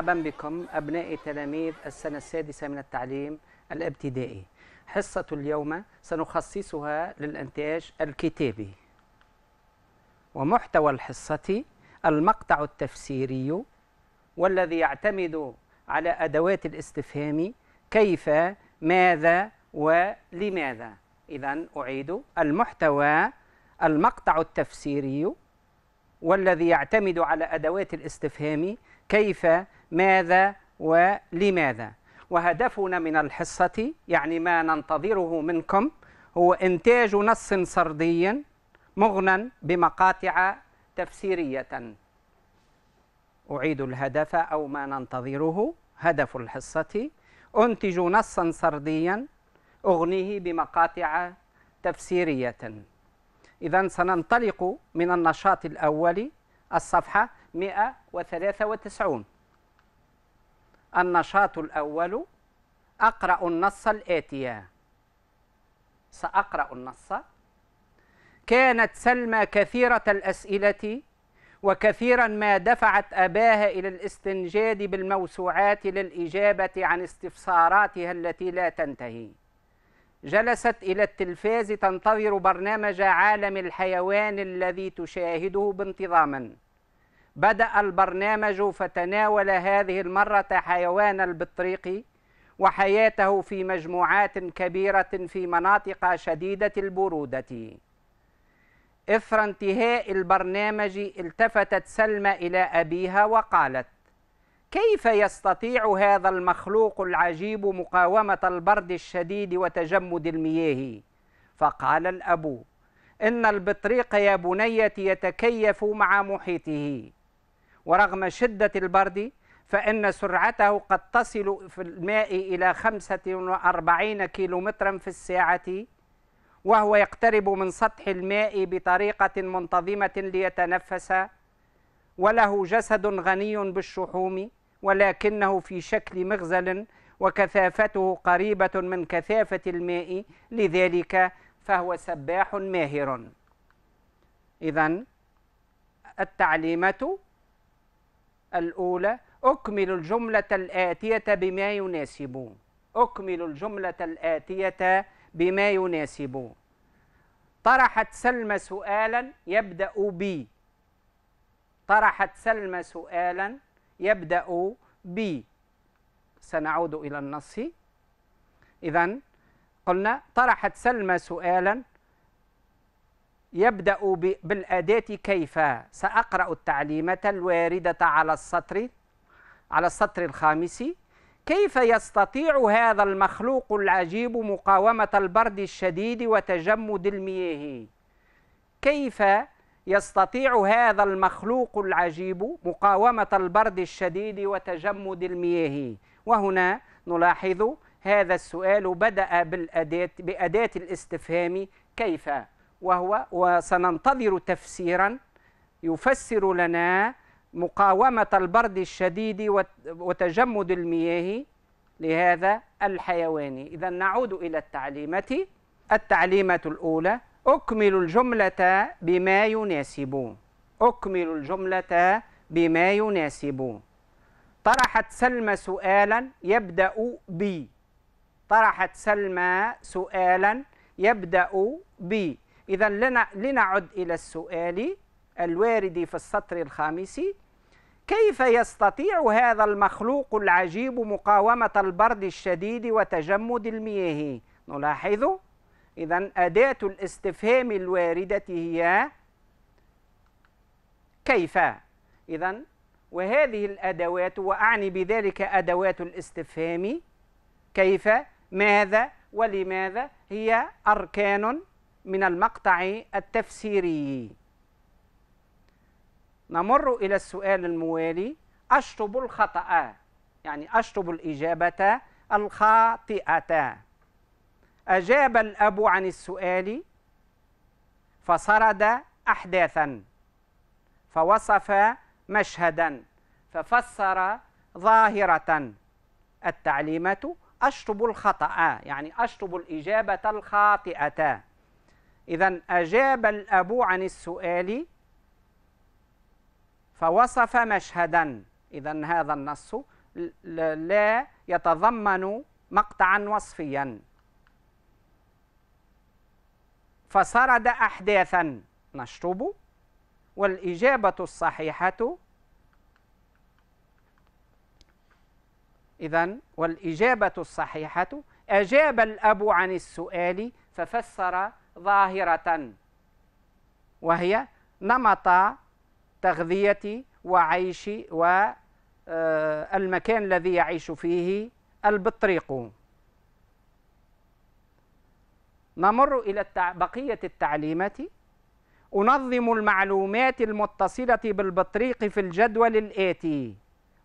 مرحبا بكم أبنائي تلاميذ السنة السادسة من التعليم الابتدائي حصة اليوم سنخصصها للإنتاج الكتابي ومحتوى الحصة المقطع التفسيري والذي يعتمد على أدوات الاستفهام كيف ماذا ولماذا إذا أعيد المحتوى المقطع التفسيري والذي يعتمد على أدوات الاستفهام كيف ماذا ولماذا وهدفنا من الحصة يعني ما ننتظره منكم هو إنتاج نص سردي مغنى بمقاطع تفسيرية أعيد الهدف أو ما ننتظره هدف الحصة أنتج نصا سرديا أغنيه بمقاطع تفسيرية إذا سننطلق من النشاط الأول الصفحة 193 النشاط الأول أقرأ النص الآتي سأقرأ النص كانت سلمى كثيرة الأسئلة وكثيرا ما دفعت أباها إلى الاستنجاد بالموسوعات للإجابة عن استفساراتها التي لا تنتهي جلست إلى التلفاز تنتظر برنامج عالم الحيوان الذي تشاهده بانتظاما بدأ البرنامج فتناول هذه المرة حيوان البطريقي وحياته في مجموعات كبيرة في مناطق شديدة البرودة. إثر انتهاء البرنامج التفتت سلمى إلى أبيها وقالت: كيف يستطيع هذا المخلوق العجيب مقاومة البرد الشديد وتجمد المياه؟ فقال الأب: إن البطريق يا بنيتي يتكيف مع محيطه. ورغم شدة البرد فإن سرعته قد تصل في الماء إلى 45 كيلومترا في الساعة وهو يقترب من سطح الماء بطريقة منتظمة ليتنفس وله جسد غني بالشحوم ولكنه في شكل مغزل وكثافته قريبة من كثافة الماء لذلك فهو سباح ماهر إذا التعليمة الأولى أكمل الجملة الآتية بما يناسب أكمل الجملة الآتية بما يناسب طرحت سلمى سؤالا يبدأ ب طرحت سلمى سؤالا يبدأ ب سنعود إلى النص إذا قلنا طرحت سلمى سؤالا يبدأ بالأداة كيف سأقرأ التعليمة الواردة على السطر على السطر الخامس كيف يستطيع هذا المخلوق العجيب مقاومة البرد الشديد وتجمد المياه كيف يستطيع هذا المخلوق العجيب مقاومة البرد الشديد وتجمد المياه وهنا نلاحظ هذا السؤال بدأ بالأداة بأداة الاستفهام كيف وهو وسننتظر تفسيرا يفسر لنا مقاومة البرد الشديد وتجمد المياه لهذا الحيوان إذا نعود إلى التعليمة التعليمة الأولى أكمل الجملة بما يناسب أكمل الجملة بما يناسب طرحت سلمى سؤالا يبدأ ب طرحت سلمى سؤالا يبدأ ب إذا لنعد إلى السؤال الوارد في السطر الخامس كيف يستطيع هذا المخلوق العجيب مقاومة البرد الشديد وتجمد المياه؟ نلاحظ إذا أداة الاستفهام الواردة هي كيف؟ إذا وهذه الأدوات وأعني بذلك أدوات الاستفهام كيف؟ ماذا؟ ولماذا؟ هي أركان من المقطع التفسيري نمر إلى السؤال الموالي أشطب الخطأ يعني أشطب الإجابة الخاطئة أجاب الأب عن السؤال فسرد أحداثا فوصف مشهدا ففسر ظاهرة التعليمة أشطب الخطأ يعني أشطب الإجابة الخاطئة إذا أجاب الأب عن السؤال فوصف مشهدا إذا هذا النص لا يتضمن مقطعا وصفيا فسرد أحداثا نشطب والإجابة الصحيحة إذا والإجابة الصحيحة أجاب الأب عن السؤال ففسر ظاهرة وهي نمط تغذية وعيش والمكان آه، الذي يعيش فيه البطريق نمر إلى بقية التعليمات أنظم المعلومات المتصلة بالبطريق في الجدول الآتي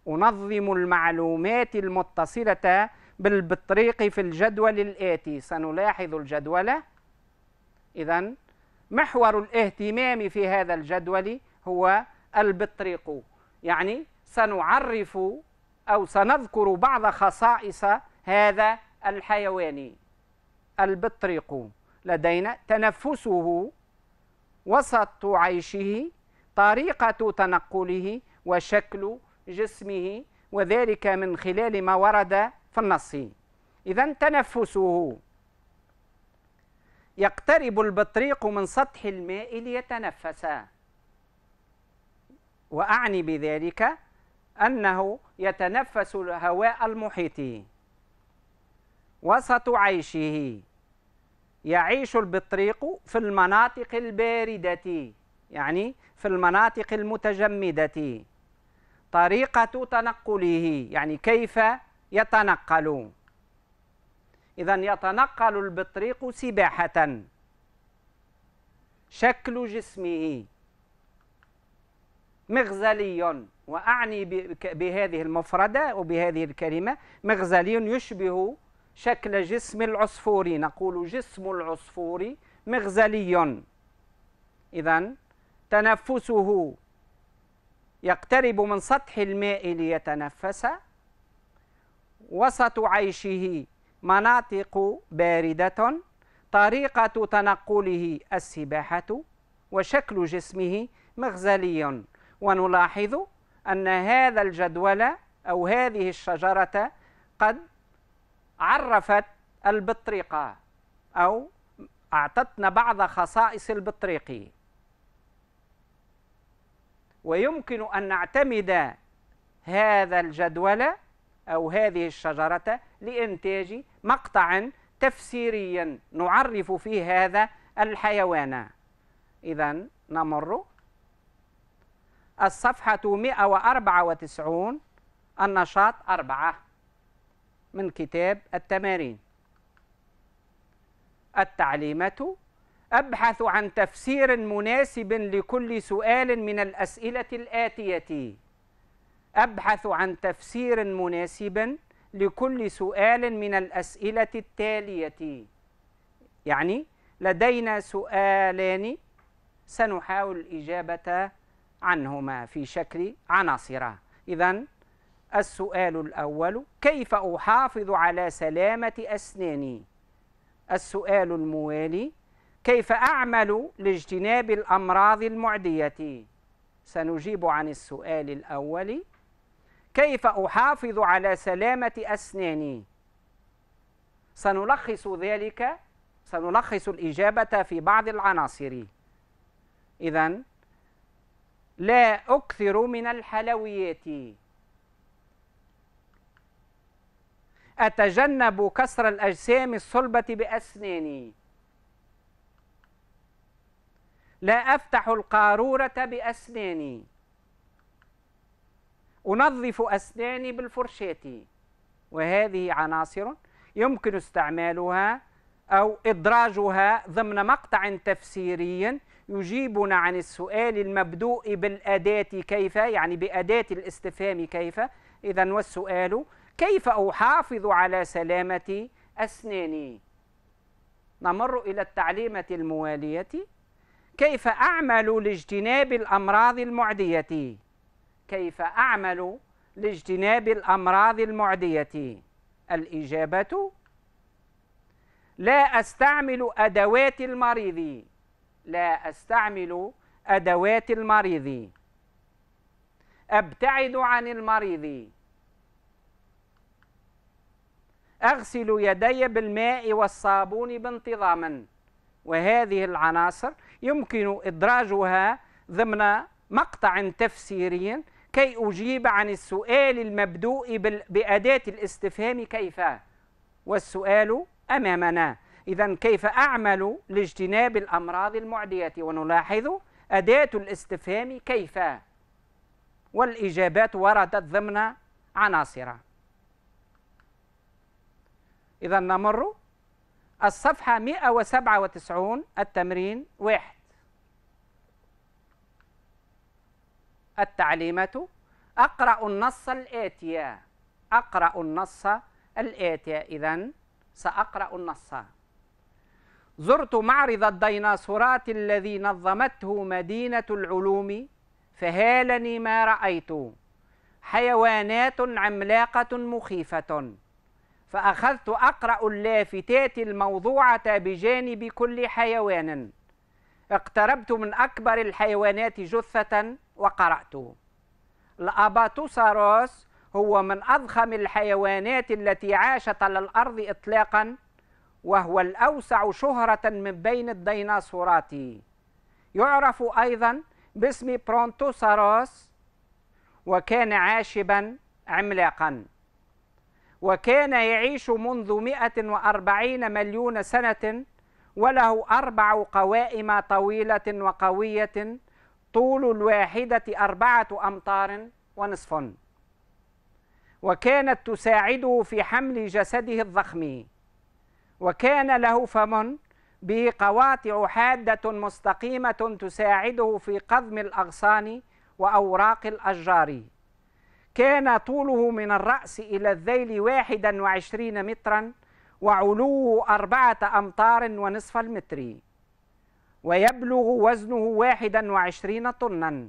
أنظم المعلومات المتصلة بالبطريق في الجدول الآتي سنلاحظ الجدول إذا محور الاهتمام في هذا الجدول هو البطريق يعني سنعرف أو سنذكر بعض خصائص هذا الحيوان البطريق لدينا تنفسه وسط عيشه طريقة تنقله وشكل جسمه وذلك من خلال ما ورد في النص إذا تنفسه يقترب البطريق من سطح الماء ليتنفس وأعني بذلك أنه يتنفس الهواء المحيط وسط عيشه يعيش البطريق في المناطق الباردة يعني في المناطق المتجمدة طريقة تنقله يعني كيف يتنقل إذا يتنقل البطريق سباحة شكل جسمه مغزلي وأعني بهذه المفردة وبهذه الكلمة مغزلي يشبه شكل جسم العصفور نقول جسم العصفور مغزلي إذا تنفسه يقترب من سطح الماء ليتنفس وسط عيشه مناطق باردة طريقة تنقله السباحة وشكل جسمه مغزلي ونلاحظ أن هذا الجدول أو هذه الشجرة قد عرفت البطريقة أو أعطتنا بعض خصائص البطريق ويمكن أن نعتمد هذا الجدول أو هذه الشجرة لإنتاج مقطعا تفسيريا نعرف فيه هذا الحيوان إذا نمر الصفحة 194 النشاط أربعة من كتاب التمارين التعليمة أبحث عن تفسير مناسب لكل سؤال من الأسئلة الآتية أبحث عن تفسير مناسب لكل سؤال من الأسئلة التالية يعني لدينا سؤالان سنحاول الإجابة عنهما في شكل عناصر إذا السؤال الأول كيف أحافظ على سلامة أسناني السؤال الموالي كيف أعمل لاجتناب الأمراض المعدية سنجيب عن السؤال الأول كيف أحافظ على سلامة أسناني سنلخص ذلك سنلخص الإجابة في بعض العناصر إذا لا أكثر من الحلويات أتجنب كسر الأجسام الصلبة بأسناني لا أفتح القارورة بأسناني أنظف أسناني بالفرشاة وهذه عناصر يمكن استعمالها أو إدراجها ضمن مقطع تفسيري يجيبنا عن السؤال المبدوء بالأداة كيف يعني بأداة الاستفهام كيف إذا والسؤال كيف أحافظ على سلامة أسناني نمر إلى التعليمة الموالية كيف أعمل لاجتناب الأمراض المعدية كيف أعمل لاجتناب الأمراض المعدية الإجابة لا أستعمل أدوات المريض لا أستعمل أدوات المريض أبتعد عن المريض أغسل يدي بالماء والصابون بانتظاما وهذه العناصر يمكن إدراجها ضمن مقطع تفسيري كي أجيب عن السؤال المبدوء بأداة الاستفهام كيف والسؤال أمامنا إذا كيف أعمل لاجتناب الأمراض المعدية ونلاحظ أداة الاستفهام كيف والإجابات وردت ضمن عناصر إذا نمر الصفحة 197 التمرين واحد التعليمة أقرأ النص الآتي أقرأ النص الآتي إذا سأقرأ النص زرت معرض الديناصورات الذي نظمته مدينة العلوم فهالني ما رأيت حيوانات عملاقة مخيفة فأخذت أقرأ اللافتات الموضوعة بجانب كل حيوان اقتربت من أكبر الحيوانات جثة وقرأته الأباتوساروس هو من أضخم الحيوانات التي عاشت على الأرض إطلاقا وهو الأوسع شهرة من بين الديناصورات يعرف أيضا باسم برونتوساروس وكان عاشبا عملاقا وكان يعيش منذ 140 مليون سنة وله أربع قوائم طويلة وقوية طول الواحدة أربعة أمتار ونصف وكانت تساعده في حمل جسده الضخم وكان له فم به قواطع حادة مستقيمة تساعده في قضم الأغصان وأوراق الأشجار كان طوله من الرأس إلى الذيل وعشرين متراً وعلوه أربعة أمتار ونصف المتر ويبلغ وزنه واحدا وعشرين طنا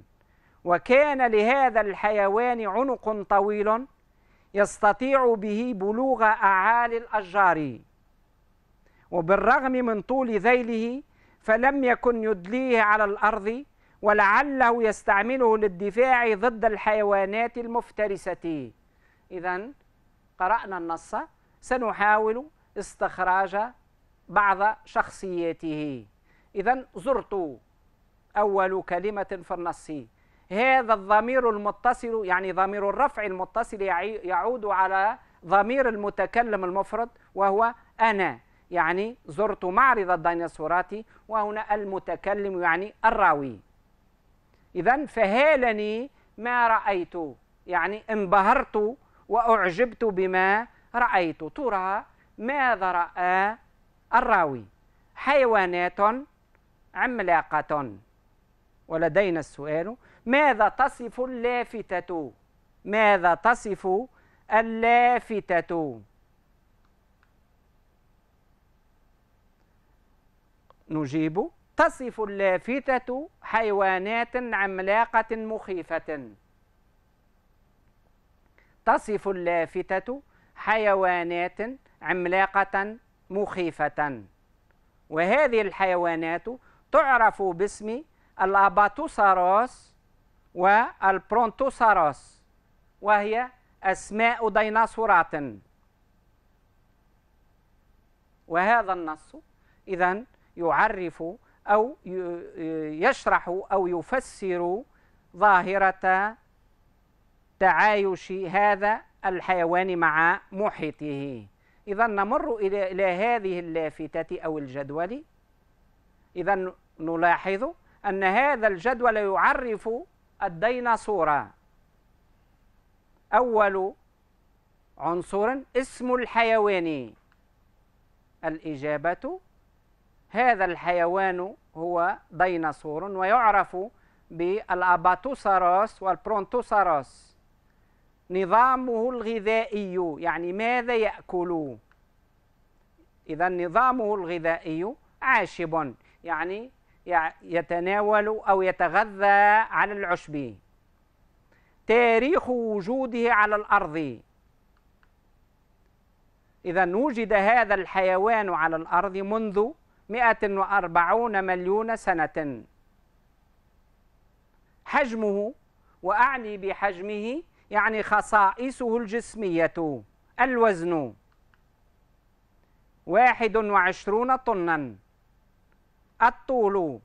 وكان لهذا الحيوان عنق طويل يستطيع به بلوغ أعالي الأشجار وبالرغم من طول ذيله فلم يكن يدليه على الأرض ولعله يستعمله للدفاع ضد الحيوانات المفترسة إذا قرأنا النص سنحاول استخراج بعض شخصيته إذا زرت أول كلمة في النص هذا الضمير المتصل يعني ضمير الرفع المتصل يعود على ضمير المتكلم المفرد وهو أنا يعني زرت معرض الديناصورات وهنا المتكلم يعني الراوي إذا فهالني ما رأيت يعني انبهرت وأعجبت بما رأيت ترى ماذا رأى آه، الراوي حيوانات عملاقة ولدينا السؤال ماذا تصف اللافتة ماذا تصف اللافتة نجيب تصف اللافتة حيوانات عملاقة مخيفة تصف اللافتة حيوانات عملاقة مخيفة وهذه الحيوانات تعرف باسم الأباتوساروس والبرونتوساروس وهي أسماء ديناصورات وهذا النص إذا يعرف أو يشرح أو يفسر ظاهرة تعايش هذا الحيوان مع محيطه إذا نمر إلى هذه اللافتة أو الجدول إذا نلاحظ أن هذا الجدول يعرف الديناصورة أول عنصر اسم الحيوان الإجابة هذا الحيوان هو ديناصور ويعرف بالأباتوساروس والبرونتوساروس نظامه الغذائي يعني ماذا يأكل إذا نظامه الغذائي عاشب يعني يتناول أو يتغذى على العشب تاريخ وجوده على الأرض إذا وجد هذا الحيوان على الأرض منذ 140 مليون سنة حجمه وأعني بحجمه يعني خصائصه الجسمية الوزن واحد وعشرون طنا الطول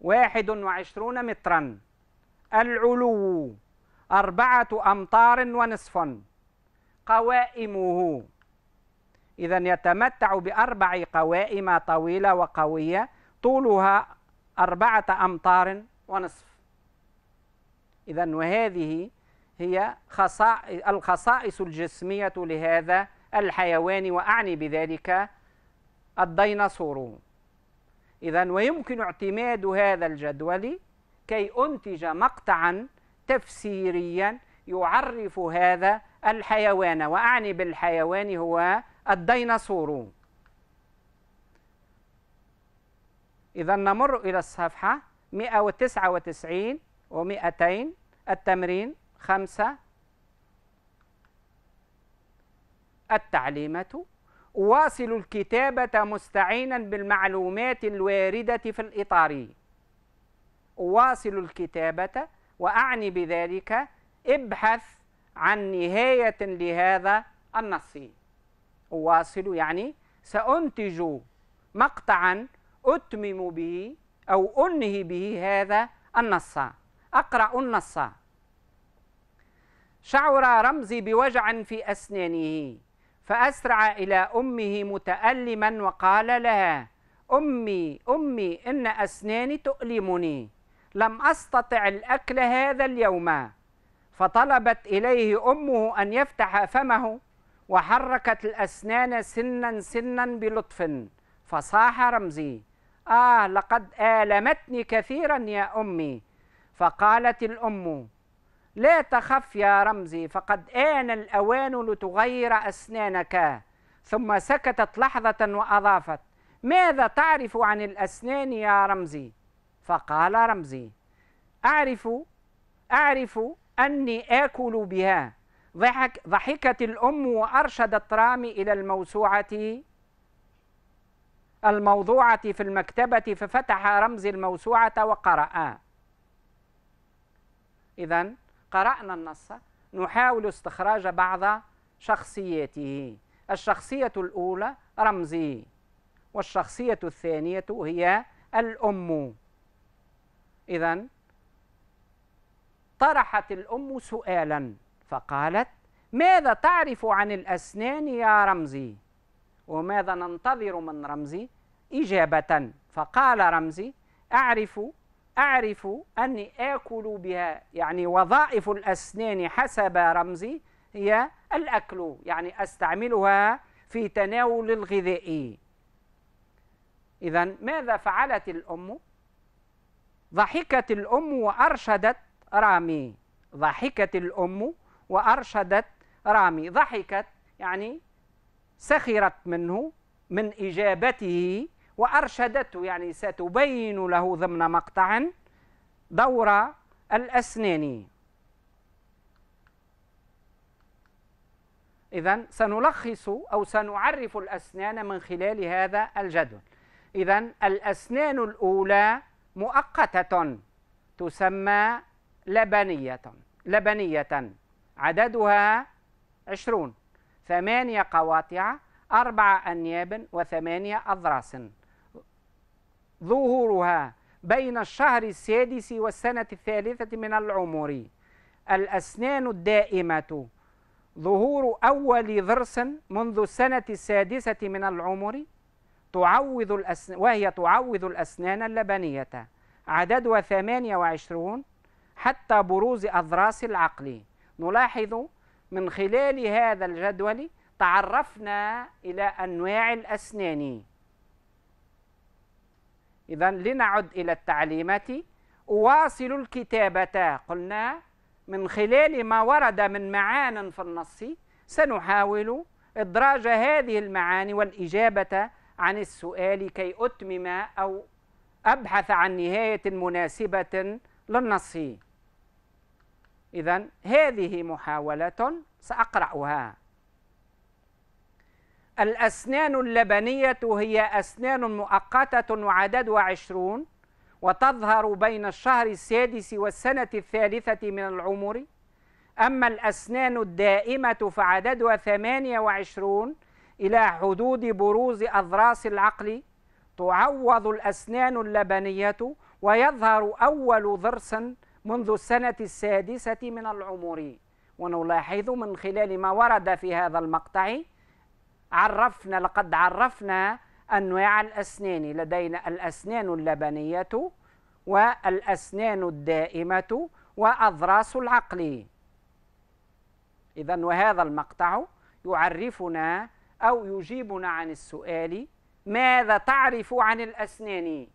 واحد وعشرون مترا العلو أربعة أمتار ونصف قوائمه إذا يتمتع بأربع قوائم طويلة وقوية طولها أربعة أمتار ونصف إذا وهذه هي الخصائص الجسمية لهذا الحيوان وأعني بذلك الديناصورون إذا ويمكن اعتماد هذا الجدول كي أنتج مقطعا تفسيريا يعرف هذا الحيوان وأعني بالحيوان هو الديناصورون إذا نمر إلى الصفحة 199 و200 التمرين خمسة التعليمة واصل الكتابة مستعينا بالمعلومات الواردة في الإطار واصل الكتابة وأعني بذلك ابحث عن نهاية لهذا النص واصل يعني سأنتج مقطعا أتمم به أو أنهي به هذا النص أقرأ النص شعر رمزي بوجع في أسنانه فأسرع إلى أمه متألما وقال لها أمي أمي إن أسناني تؤلمني لم أستطع الأكل هذا اليوم فطلبت إليه أمه أن يفتح فمه وحركت الأسنان سنا سنا بلطف فصاح رمزي آه لقد آلمتني كثيرا يا أمي فقالت الأم لا تخف يا رمزي فقد آن الأوان لتغير أسنانك ثم سكتت لحظة وأضافت ماذا تعرف عن الأسنان يا رمزي فقال رمزي أعرف أعرف أني آكل بها ضحك ضحكت الأم وأرشدت رامي إلى الموسوعة الموضوعة في المكتبة ففتح رمزي الموسوعة وقرأ إذا قرأنا النص نحاول استخراج بعض شخصياته الشخصية الأولى رمزي والشخصية الثانية هي الأم إذا طرحت الأم سؤالا فقالت ماذا تعرف عن الأسنان يا رمزي وماذا ننتظر من رمزي إجابة فقال رمزي أعرف أعرف أني آكل بها يعني وظائف الأسنان حسب رمزي هي الأكل يعني أستعملها في تناول الغذاء إذا ماذا فعلت الأم؟ ضحكت الأم وأرشدت رامي ضحكت الأم وأرشدت رامي ضحكت يعني سخرت منه من إجابته وأرشدته يعني ستبين له ضمن مقطع دور الأسنان إذا سنلخص أو سنعرف الأسنان من خلال هذا الجدول إذا الأسنان الأولى مؤقتة تسمى لبنية لبنية عددها عشرون ثمانية قواطع أربعة أنياب وثمانية أضراس ظهورها بين الشهر السادس والسنة الثالثة من العمر الأسنان الدائمة ظهور أول ضرس منذ السنة السادسة من العمر تعوض الأسن... وهي تعوض الأسنان اللبنية عددها 28 حتى بروز أضراس العقل نلاحظ من خلال هذا الجدول تعرفنا إلى أنواع الأسنان إذا لنعد إلى التعليمات أواصل الكتابة قلنا من خلال ما ورد من معان في النص سنحاول إدراج هذه المعاني والإجابة عن السؤال كي أتمم أو أبحث عن نهاية مناسبة للنص إذا هذه محاولة سأقرأها الأسنان اللبنية هي أسنان مؤقتة وعددها عشرون وتظهر بين الشهر السادس والسنة الثالثة من العمر أما الأسنان الدائمة فعددها ثمانية وعشرون إلى حدود بروز أضراس العقل تعوض الأسنان اللبنية ويظهر أول ضرس منذ السنة السادسة من العمر ونلاحظ من خلال ما ورد في هذا المقطع عرفنا لقد عرفنا أنواع الأسنان لدينا الأسنان اللبنية والأسنان الدائمة وأضراس العقل إذا وهذا المقطع يعرفنا أو يجيبنا عن السؤال ماذا تعرف عن الأسنان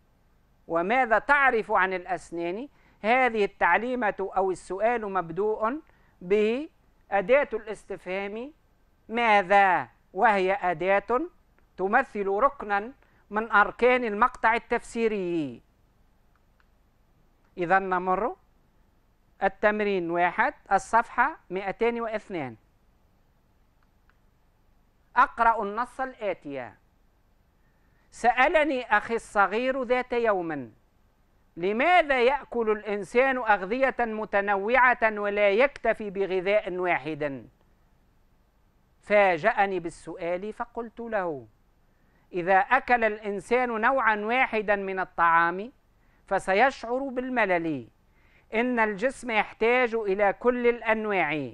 وماذا تعرف عن الأسنان هذه التعليمة أو السؤال مبدوء بأداة الاستفهام ماذا وهي أداة تمثل ركنا من أركان المقطع التفسيري إذا نمر التمرين واحد الصفحة 202 أقرأ النص الآتي سألني أخي الصغير ذات يوم لماذا يأكل الإنسان أغذية متنوعة ولا يكتفي بغذاء واحد؟ فاجأني بالسؤال فقلت له إذا أكل الإنسان نوعا واحدا من الطعام فسيشعر بالملل إن الجسم يحتاج إلى كل الأنواع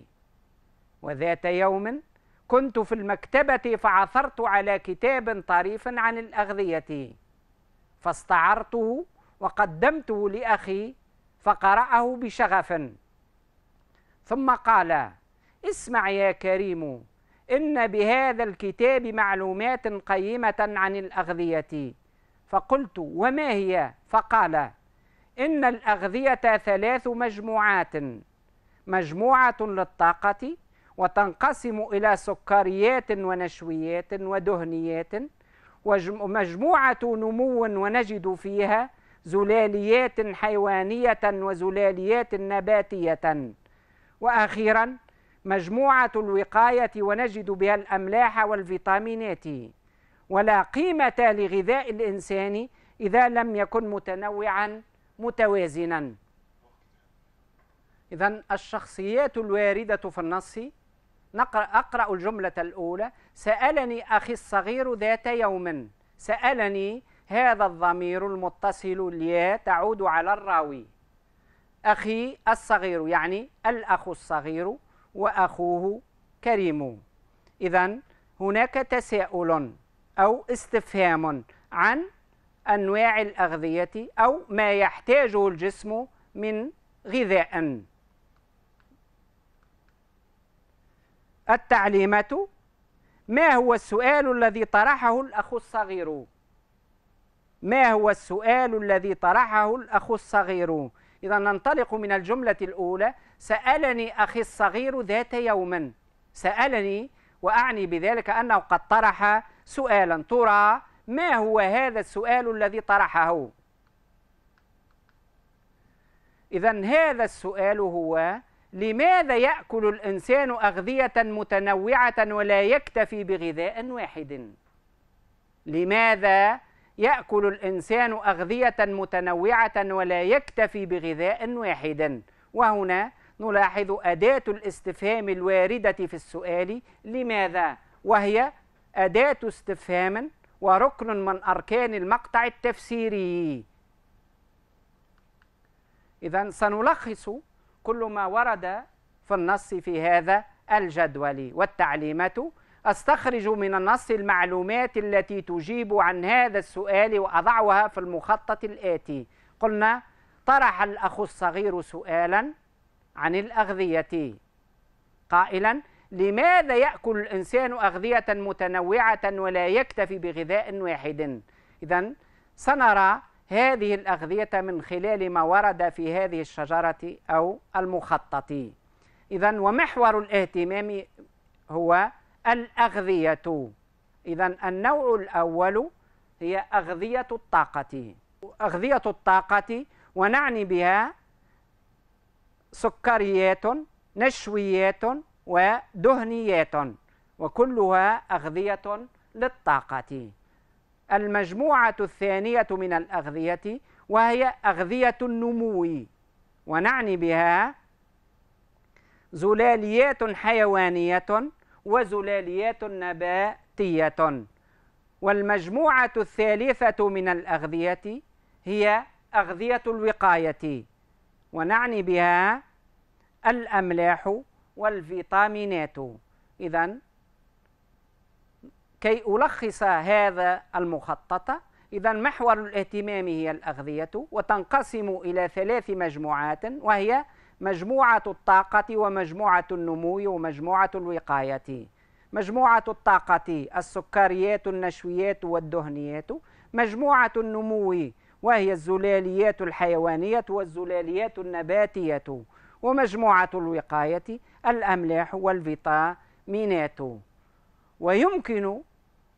وذات يوم كنت في المكتبة فعثرت على كتاب طريف عن الأغذية فاستعرته وقدمته لأخي فقرأه بشغف ثم قال اسمع يا كريم إن بهذا الكتاب معلومات قيمة عن الأغذية فقلت وما هي فقال إن الأغذية ثلاث مجموعات مجموعة للطاقة وتنقسم إلى سكريات ونشويات ودهنيات ومجموعة نمو ونجد فيها زلاليات حيوانية وزلاليات نباتية وأخيرا مجموعة الوقاية ونجد بها الأملاح والفيتامينات ولا قيمة لغذاء الإنسان إذا لم يكن متنوعا متوازنا إذا الشخصيات الواردة في النص نقرأ أقرأ الجملة الأولى سألني أخي الصغير ذات يوم سألني هذا الضمير المتصل الياء تعود على الراوي أخي الصغير يعني الأخ الصغير وأخوه كريم إذا هناك تساؤل أو استفهام عن أنواع الأغذية أو ما يحتاجه الجسم من غذاء التعليمة ما هو السؤال الذي طرحه الأخ الصغير؟ ما هو السؤال الذي طرحه الأخ الصغير؟ إذا ننطلق من الجملة الأولى سألني أخي الصغير ذات يوم سألني وأعني بذلك أنه قد طرح سؤالا ترى ما هو هذا السؤال الذي طرحه إذا هذا السؤال هو لماذا يأكل الإنسان أغذية متنوعة ولا يكتفي بغذاء واحد لماذا ياكل الانسان اغذيه متنوعه ولا يكتفي بغذاء واحد وهنا نلاحظ اداه الاستفهام الوارده في السؤال لماذا وهي اداه استفهام وركن من اركان المقطع التفسيري اذا سنلخص كل ما ورد في النص في هذا الجدول والتعليمات استخرج من النص المعلومات التي تجيب عن هذا السؤال واضعها في المخطط الاتي قلنا طرح الاخ الصغير سؤالا عن الاغذيه قائلا لماذا ياكل الانسان اغذيه متنوعه ولا يكتفي بغذاء واحد اذا سنرى هذه الاغذيه من خلال ما ورد في هذه الشجره او المخطط اذا ومحور الاهتمام هو الأغذية إذا النوع الأول هي أغذية الطاقة أغذية الطاقة ونعني بها سكريات نشويات ودهنيات وكلها أغذية للطاقة المجموعة الثانية من الأغذية وهي أغذية النمو ونعني بها زلاليات حيوانية وزلاليات نباتية والمجموعة الثالثة من الأغذية هي أغذية الوقاية ونعني بها الأملاح والفيتامينات إذا كي ألخص هذا المخطط إذا محور الاهتمام هي الأغذية وتنقسم إلى ثلاث مجموعات وهي مجموعة الطاقة ومجموعة النمو ومجموعة الوقاية مجموعة الطاقة السكريات النشويات والدهنيات مجموعة النمو وهي الزلاليات الحيوانية والزلاليات النباتية ومجموعة الوقاية الأملاح والفيتامينات ويمكن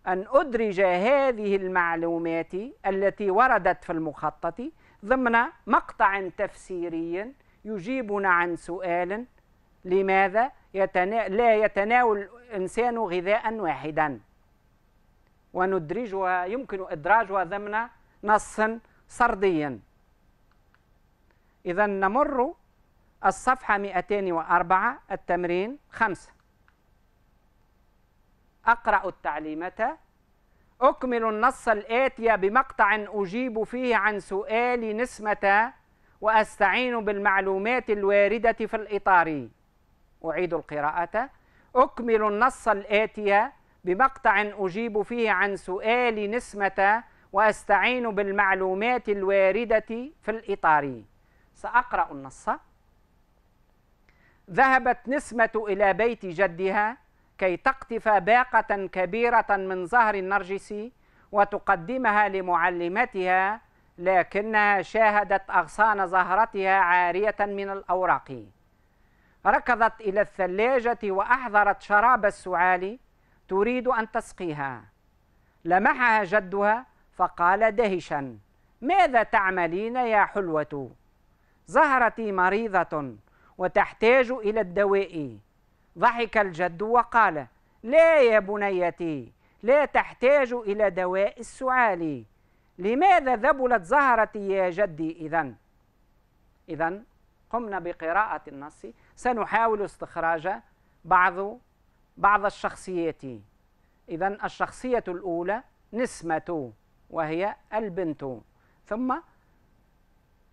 أن أدرج هذه المعلومات التي وردت في المخطط ضمن مقطع تفسيري يجيبنا عن سؤال لماذا يتنا... لا يتناول الإنسان غذاء واحدا وندرجها يمكن إدراجها ضمن نص سرديا إذا نمر الصفحة 204 التمرين 5 أقرأ التعليمه أكمل النص الآتي بمقطع أجيب فيه عن سؤال نسمة واستعين بالمعلومات الوارده في الاطار اعيد القراءه اكمل النص الاتي بمقطع اجيب فيه عن سؤال نسمه واستعين بالمعلومات الوارده في الاطار ساقرا النص ذهبت نسمه الى بيت جدها كي تقطف باقه كبيره من زهر النرجس وتقدمها لمعلمتها لكنها شاهدت أغصان زهرتها عارية من الأوراق ركضت إلى الثلاجة وأحضرت شراب السعال تريد أن تسقيها لمحها جدها فقال دهشا ماذا تعملين يا حلوة زهرتي مريضة وتحتاج إلى الدواء ضحك الجد وقال لا يا بنيتي لا تحتاج إلى دواء السعال لماذا ذبلت زهرتي يا جدي إذا؟ إذا قمنا بقراءة النص سنحاول استخراج بعض بعض الشخصيات إذا الشخصية الأولى نسمة وهي البنت ثم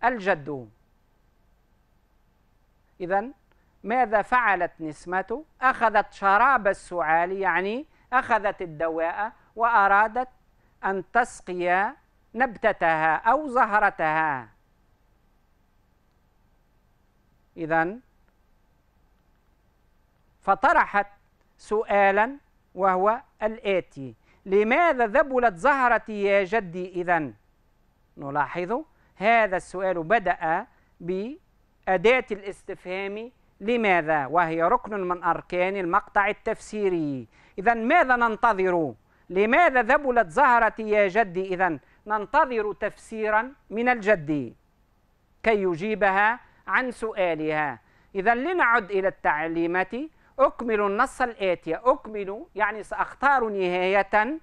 الجد إذا ماذا فعلت نسمة؟ أخذت شراب السعال يعني أخذت الدواء وأرادت أن تسقي نبتتها أو زهرتها إذا فطرحت سؤالا وهو الآتي لماذا ذبلت زهرتي يا جدي إذا نلاحظ هذا السؤال بدأ بأداة الاستفهام لماذا وهي ركن من أركان المقطع التفسيري إذا ماذا ننتظر لماذا ذبلت زهرتي يا جدي إذا ننتظر تفسيرا من الجدي كي يجيبها عن سؤالها إذا لنعد إلى التعليمات أكمل النص الآتي أكمل يعني سأختار نهاية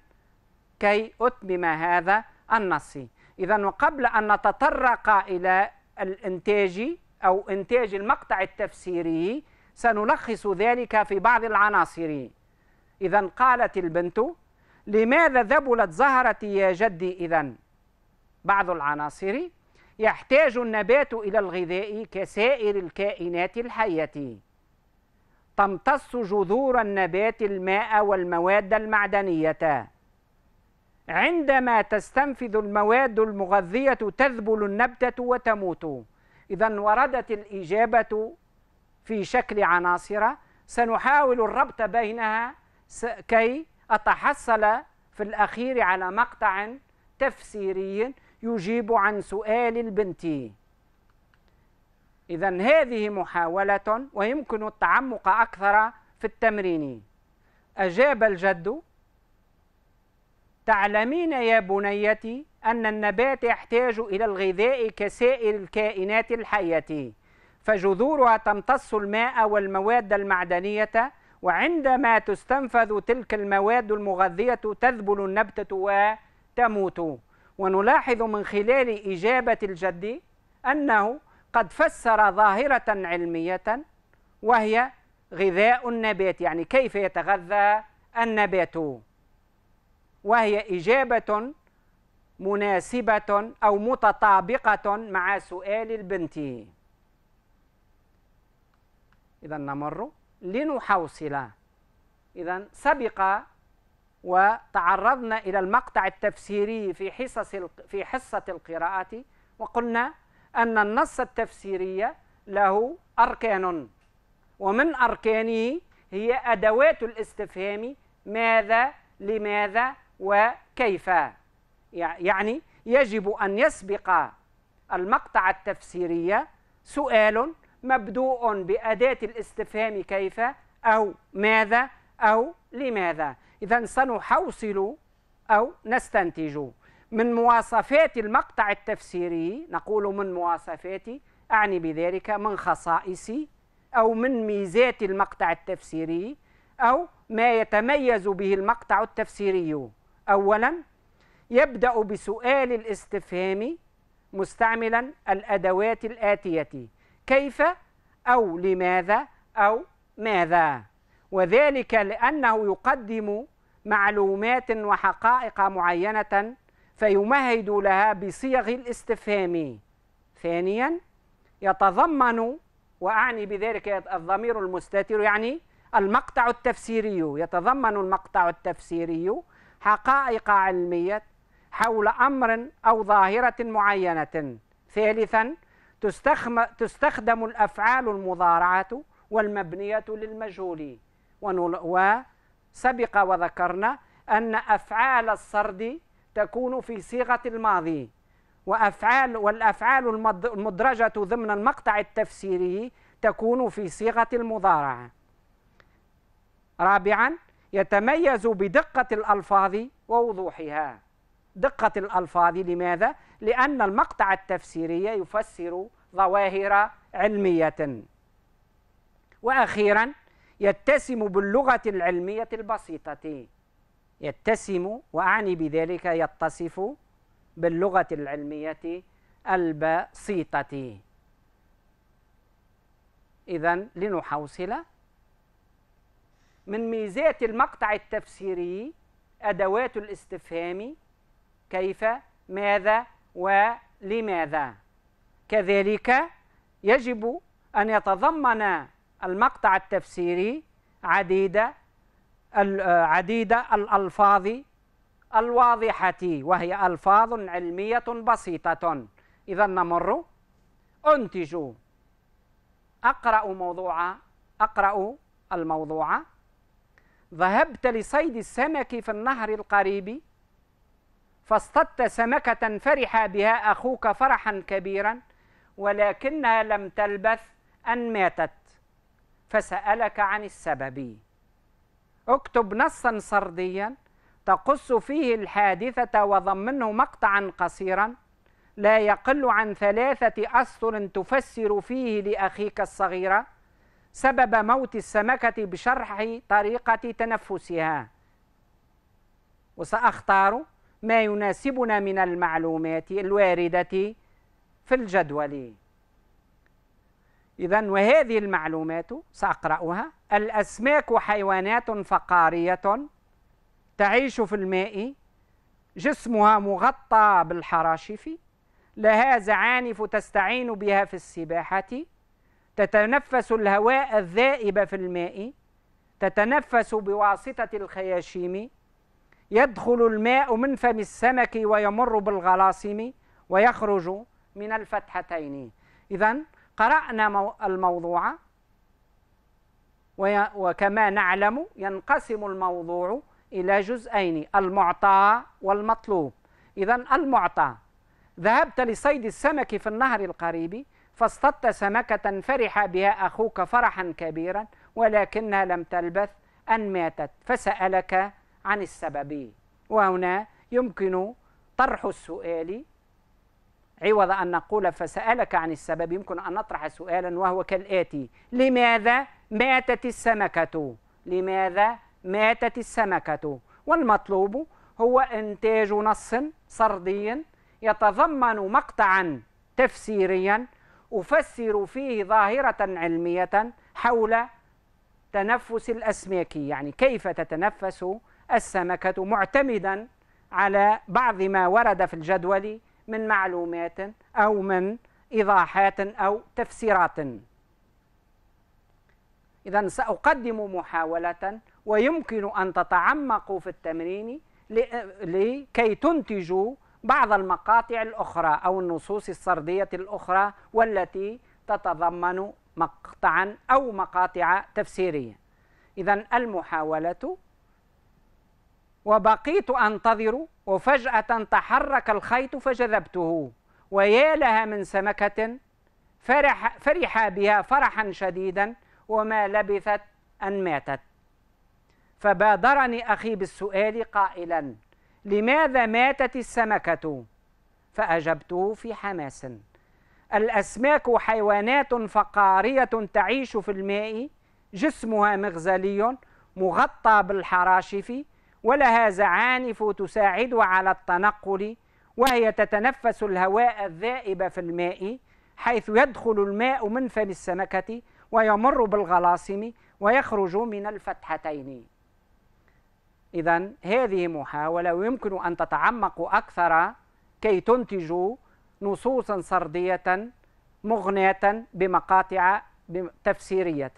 كي أتمم هذا النص إذا وقبل أن نتطرق إلى الإنتاج أو إنتاج المقطع التفسيري سنلخص ذلك في بعض العناصر إذا قالت البنت لماذا ذبلت زهرة يا جدي إذا؟ بعض العناصر يحتاج النبات إلى الغذاء كسائر الكائنات الحية تمتص جذور النبات الماء والمواد المعدنية عندما تستنفذ المواد المغذية تذبل النبتة وتموت إذا وردت الإجابة في شكل عناصر سنحاول الربط بينها كي أتحصل في الأخير على مقطع تفسيري يجيب عن سؤال البنت إذا هذه محاولة ويمكن التعمق أكثر في التمرين أجاب الجد تعلمين يا بنيتي أن النبات يحتاج إلى الغذاء كسائر الكائنات الحية فجذورها تمتص الماء والمواد المعدنية وعندما تستنفذ تلك المواد المغذية تذبل النبتة وتموت ونلاحظ من خلال إجابة الجد أنه قد فسر ظاهرة علمية وهي غذاء النبات يعني كيف يتغذى النبات وهي إجابة مناسبة أو متطابقة مع سؤال البنت إذا نمر لنحوصل إذا سبق وتعرضنا إلى المقطع التفسيري في حصص في حصة القراءة وقلنا أن النص التفسيري له أركان ومن أركانه هي أدوات الاستفهام ماذا لماذا وكيف يعني يجب أن يسبق المقطع التفسيري سؤال مبدوء بأداة الاستفهام كيف أو ماذا أو لماذا إذا سنحوصل أو نستنتج من مواصفات المقطع التفسيري نقول من مواصفات أعني بذلك من خصائصي أو من ميزات المقطع التفسيري أو ما يتميز به المقطع التفسيري أولا يبدأ بسؤال الاستفهام مستعملا الأدوات الآتية كيف أو لماذا أو ماذا وذلك لأنه يقدم معلومات وحقائق معينة فيمهد لها بصيغ الاستفهام ثانيا يتضمن وأعني بذلك الضمير المستتر يعني المقطع التفسيري يتضمن المقطع التفسيري حقائق علمية حول أمر أو ظاهرة معينة ثالثا تستخدم الأفعال المضارعة والمبنية للمجهول وسبق وذكرنا أن أفعال السرد تكون في صيغة الماضي وأفعال والأفعال المدرجة ضمن المقطع التفسيري تكون في صيغة المضارعة رابعا يتميز بدقة الألفاظ ووضوحها دقة الألفاظ لماذا؟ لأن المقطع التفسيري يفسر ظواهر علمية وأخيرا يتسم باللغة العلمية البسيطة يتسم وأعني بذلك يتصف باللغة العلمية البسيطة إذا لنحوصل من ميزات المقطع التفسيري أدوات الاستفهام كيف ماذا ولماذا كذلك يجب أن يتضمن المقطع التفسيري عديد عديد الألفاظ الواضحة وهي ألفاظ علمية بسيطة إذا نمر أنتج أقرأ موضوع أقرأ الموضوع ذهبت لصيد السمك في النهر القريب فاصطدت سمكة فرح بها أخوك فرحا كبيرا ولكنها لم تلبث أن ماتت فسألك عن السبب اكتب نصا سرديا تقص فيه الحادثة وضمنه مقطعا قصيرا لا يقل عن ثلاثة أسطر تفسر فيه لأخيك الصغيرة سبب موت السمكة بشرح طريقة تنفسها وسأختار ما يناسبنا من المعلومات الوارده في الجدول إذا وهذه المعلومات سأقرأها الأسماك حيوانات فقارية تعيش في الماء جسمها مغطى بالحراشف لها زعانف تستعين بها في السباحة تتنفس الهواء الذائب في الماء تتنفس بواسطة الخياشيم يدخل الماء من فم السمك ويمر بالغلاصم ويخرج من الفتحتين إذا قرأنا الموضوع وكما نعلم ينقسم الموضوع إلى جزئين المعطى والمطلوب إذا المعطى ذهبت لصيد السمك في النهر القريب فاصطدت سمكة فرح بها أخوك فرحا كبيرا ولكنها لم تلبث أن ماتت فسألك عن السبب وهنا يمكن طرح السؤال عوض أن نقول فسألك عن السبب يمكن أن نطرح سؤالا وهو كالآتي لماذا ماتت السمكة لماذا ماتت السمكة والمطلوب هو إنتاج نص سردي يتضمن مقطعا تفسيريا أفسر فيه ظاهرة علمية حول تنفس الأسماك يعني كيف تتنفس السمكة معتمدا على بعض ما ورد في الجدول من معلومات أو من إيضاحات أو تفسيرات إذا سأقدم محاولة ويمكن أن تتعمقوا في التمرين لكي تنتجوا بعض المقاطع الأخرى أو النصوص السردية الأخرى والتي تتضمن مقطعا أو مقاطع تفسيرية إذا المحاولة وبقيت أنتظر وفجأة تحرك الخيط فجذبته ويا لها من سمكة فرح, فرح بها فرحا شديدا وما لبثت أن ماتت فبادرني أخي بالسؤال قائلا لماذا ماتت السمكة؟ فأجبته في حماس الأسماك حيوانات فقارية تعيش في الماء جسمها مغزلي مغطى بالحراشف ولها زعانف تساعد على التنقل وهي تتنفس الهواء الذائب في الماء حيث يدخل الماء من فم السمكة ويمر بالغلاصم ويخرج من الفتحتين إذا هذه محاولة ويمكن أن تتعمقوا أكثر كي تنتجوا نصوصا سردية مغناة بمقاطع تفسيرية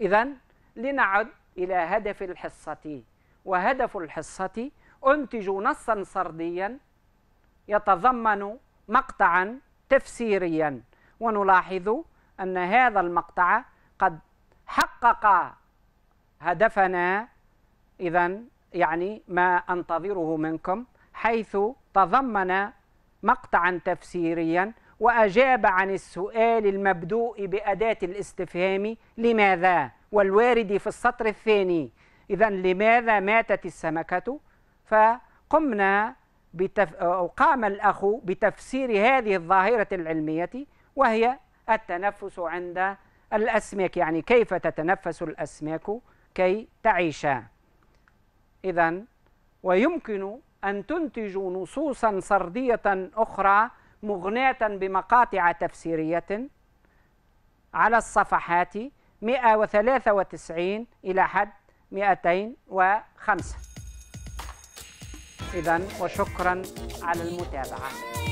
إذا لنعد إلى هدف الحصة وهدف الحصة أنتج نصا سرديا يتضمن مقطعا تفسيريا ونلاحظ أن هذا المقطع قد حقق هدفنا إذا يعني ما أنتظره منكم حيث تضمن مقطعا تفسيريا وأجاب عن السؤال المبدوء بأداة الاستفهام لماذا؟ والوارد في السطر الثاني إذا لماذا ماتت السمكة فقمنا بتف... أو قام الأخ بتفسير هذه الظاهرة العلمية وهي التنفس عند الأسماك يعني كيف تتنفس الأسماك كي تعيش إذا ويمكن أن تنتج نصوصا سردية أخرى مغناة بمقاطع تفسيرية على الصفحات 193 إلى حد 205 إذا وشكرا على المتابعة